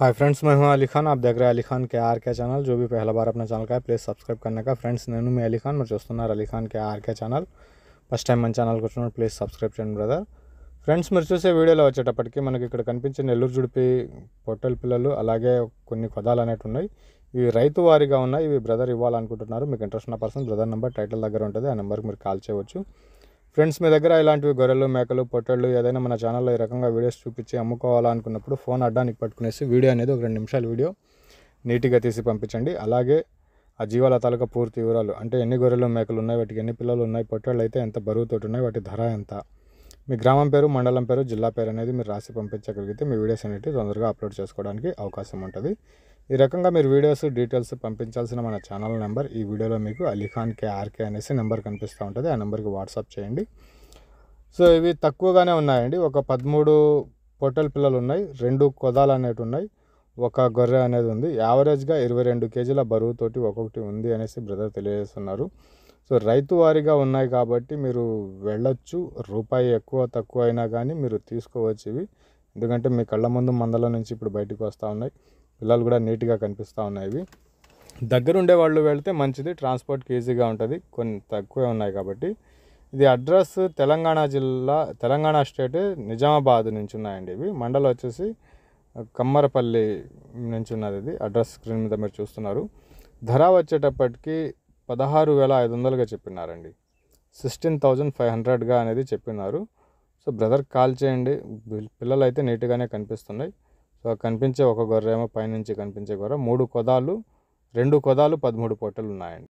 hi friends मैं हूं अली खान आप देख रहे हैं अली खान के आर के चैनल जो भी पहला बार अपना ఛానల్ का ప్లీజ్ సబ్స్క్రైబ్ करने का ఫ్రెండ్స్ నేను మీ అలీ ఖాన్ మీరు చూస్తున్నారు Ali Khan K RK channel first time మన ఛానల్కి వచ్చినప్పుడు ప్లీజ్ సబ్స్క్రైబ్ చేయండి బ్రదర్ ఫ్రెండ్స్ మీరు చూసే వీడియోలో వచ్చేటప్పటికి మనకి ఇక్కడ కనిపించే నెల్లూరు జుడిపి పొట్టల పిల్లలు అలాగే కొన్ని పదాలు అనేటివి ఉన్నాయి ఇవి రైతు వారిగా ఉన్నాయి ఇవి బ్రదర్ ఇవ్వాలనుకుంటున్నారు మీకు ఇంట్రెస్ట్ ఉన్న పర్సన్ బ్రదర్ నెంబర్ టైటిల్ దగ్గర ఉంటుంది ఆ నెంబర్కి మీరు కాల్ చేయవచ్చు ఫ్రెండ్స్ మీ దగ్గర ఇలాంటివి గొర్రెలు మేకలు పొట్టళ్ళు ఏదైనా మన ఛానల్లో ఈ రకంగా వీడియోస్ చూపించి అమ్ముకోవాలనుకున్నప్పుడు ఫోన్ అడ్డానికి పట్టుకునేసి వీడియో అనేది ఒక రెండు నిమిషాల వీడియో నీట్గా తీసి పంపించండి అలాగే ఆ జీవాల తాలూకా పూర్తి వివరాలు అంటే ఎన్ని గొర్రెలు మేకలు ఉన్నాయి వాటికి ఎన్ని పిల్లలు ఉన్నాయి పొట్టళ్ళు అయితే ఎంత బరువుతోటి ఉన్నాయి వాటి ధర ఎంత మీ గ్రామం పేరు మండలం పేరు జిల్లా పేరు అనేది మీరు రాసి పంపించగలిగితే మీ వీడియోస్ అనేవి తొందరగా అప్లోడ్ చేసుకోవడానికి అవకాశం ఉంటుంది ఈ రకంగా మీరు వీడియోస్ డీటెయిల్స్ పంపించాల్సిన మన ఛానల్ నెంబర్ ఈ వీడియోలో మీకు అలీఖాన్ కేఆర్కే అనేసి నెంబర్ కనిపిస్తూ ఉంటుంది ఆ నెంబర్కి వాట్సాప్ చేయండి సో ఇవి తక్కువగానే ఉన్నాయండి ఒక పదమూడు పొట్టెల పిల్లలు ఉన్నాయి రెండు కొదాలు అనేవి ఉన్నాయి ఒక గొర్రె అనేది ఉంది యావరేజ్గా ఇరవై రెండు కేజీల బరువుతోటి ఒక్కొక్కటి ఉంది అనేసి బ్రదర్ తెలియజేస్తున్నారు సో రైతు వారీగా ఉన్నాయి కాబట్టి మీరు వెళ్ళొచ్చు రూపాయి ఎక్కువ తక్కువ అయినా కానీ మీరు తీసుకోవచ్చు ఇవి ఎందుకంటే మీ కళ్ళ ముందు మందల నుంచి ఇప్పుడు బయటకు వస్తూ ఉన్నాయి పిల్లలు కూడా నీట్గా కనిపిస్తూ ఉన్నాయి ఇవి దగ్గరుండే వాళ్ళు వెళ్తే మంచిది ట్రాన్స్పోర్ట్కి ఈజీగా ఉంటుంది కొన్ని తక్కువే ఉన్నాయి కాబట్టి ఇది అడ్రస్ తెలంగాణ జిల్లా తెలంగాణ స్టేట్ నిజామాబాద్ నుంచి ఉన్నాయండి ఇవి మండలం వచ్చేసి కమ్మరపల్లి నుంచి ఉన్నది ఇది అడ్రస్ స్క్రీన్ మీద మీరు చూస్తున్నారు ధర వచ్చేటప్పటికి పదహారు వేల ఐదు వందలుగా చెప్పినారండి సిక్స్టీన్ థౌజండ్ ఫైవ్ హండ్రెడ్గా అనేది చెప్పినారు సో బ్రదర్ కాల్ చేయండి పిల్లలు అయితే నీట్గానే కనిపిస్తున్నాయి సో కనిపించే ఒక గొర్రె ఏమో పైనుంచి కనిపించే గొర్రె మూడు కొదాలు రెండు కొదాలు పదమూడు పొట్టలు ఉన్నాయండి